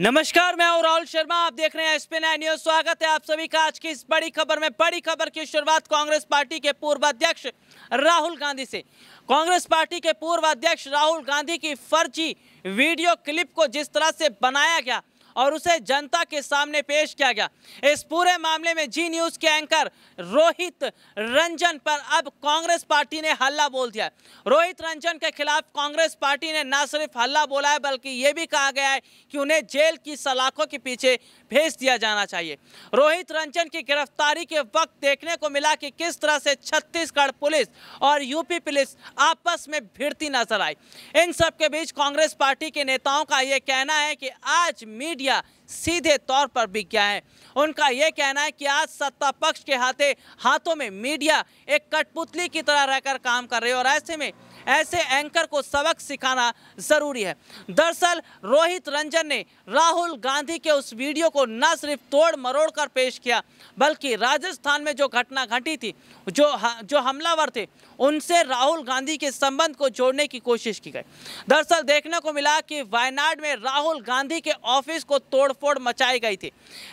नमस्कार मैं हूँ राहुल शर्मा आप देख रहे हैं एसपी नाइन न्यूज स्वागत है आप सभी का आज की इस बड़ी खबर में बड़ी खबर की शुरुआत कांग्रेस पार्टी के पूर्व अध्यक्ष राहुल गांधी से कांग्रेस पार्टी के पूर्व अध्यक्ष राहुल गांधी की फर्जी वीडियो क्लिप को जिस तरह से बनाया गया और उसे जनता के सामने पेश किया गया इस पूरे मामले में जी न्यूज़ के एंकर रोहित रंजन पर अब कांग्रेस पार्टी ने हल्ला बोल दिया रोहित रंजन के खिलाफ कांग्रेस पार्टी ने ना सिर्फ हल्ला बोला है बल्कि यह भी कहा गया है कि उन्हें जेल की सलाखों के पीछे भेज दिया जाना चाहिए रोहित रंजन की गिरफ्तारी के वक्त देखने को मिला कि किस तरह से छत्तीसगढ़ पुलिस और यूपी पुलिस आपस में भिड़ती नजर आई इन सबके बीच कांग्रेस पार्टी के नेताओं का यह कहना है कि आज मीडिया दिया सीधे तौर पर बिक गया है उनका यह कहना है कि आज सत्ता पक्ष के हाथे हाथों में मीडिया एक कठपुतली की तरह रहकर काम कर रही है और ऐसे में ऐसे एंकर को सबक सिखाना ज़रूरी है दरअसल रोहित रंजन ने राहुल गांधी के उस वीडियो को न सिर्फ तोड़ मरोड़ कर पेश किया बल्कि राजस्थान में जो घटना घटी थी जो जो हमलावर थे उनसे राहुल गांधी के संबंध को जोड़ने की कोशिश की गई दरअसल देखने को मिला कि वायनाड में राहुल गांधी के ऑफिस को तोड़फोड़ मचाई गई थी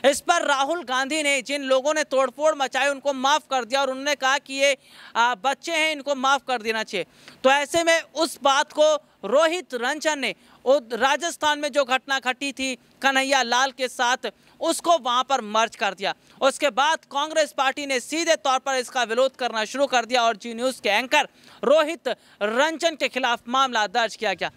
इस पर राहुल गांधी ने जिन लोगों ने तोड़फोड़ मचाई उनको माफ़ कर दिया और उन्होंने कहा कि ये बच्चे हैं इनको माफ़ कर देना चाहिए तो ऐसे ऐसे में उस बात को रोहित रंजन ने राजस्थान में जो घटना घटी थी कन्हैया लाल के साथ उसको वहां पर मर्ज कर दिया उसके बाद कांग्रेस पार्टी ने सीधे तौर पर इसका विरोध करना शुरू कर दिया और जी न्यूज़ के एंकर रोहित रंजन के खिलाफ मामला दर्ज किया गया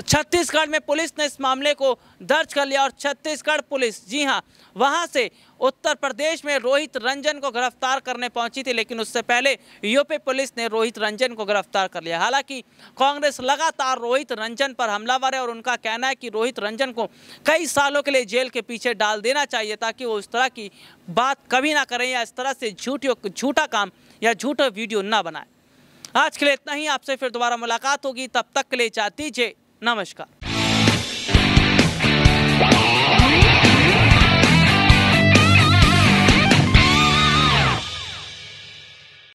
छत्तीसगढ़ में पुलिस ने इस मामले को दर्ज कर लिया और छत्तीसगढ़ पुलिस जी हाँ वहाँ से उत्तर प्रदेश में रोहित रंजन को गिरफ्तार करने पहुंची थी लेकिन उससे पहले यूपी पुलिस ने रोहित रंजन को गिरफ्तार कर लिया हालांकि कांग्रेस लगातार पत्रकार रोहित रंजन पर हमलावर है और उनका कहना है कि रोहित रंजन को कई सालों के लिए जेल के पीछे डाल देना चाहिए ताकि वो इस तरह की बात कभी ना करें या इस तरह से झूठी झूठा काम या झूठा वीडियो ना बनाए आज के लिए इतना ही आपसे फिर दोबारा मुलाकात होगी तब तक के लिए चाहती जय नमस्कार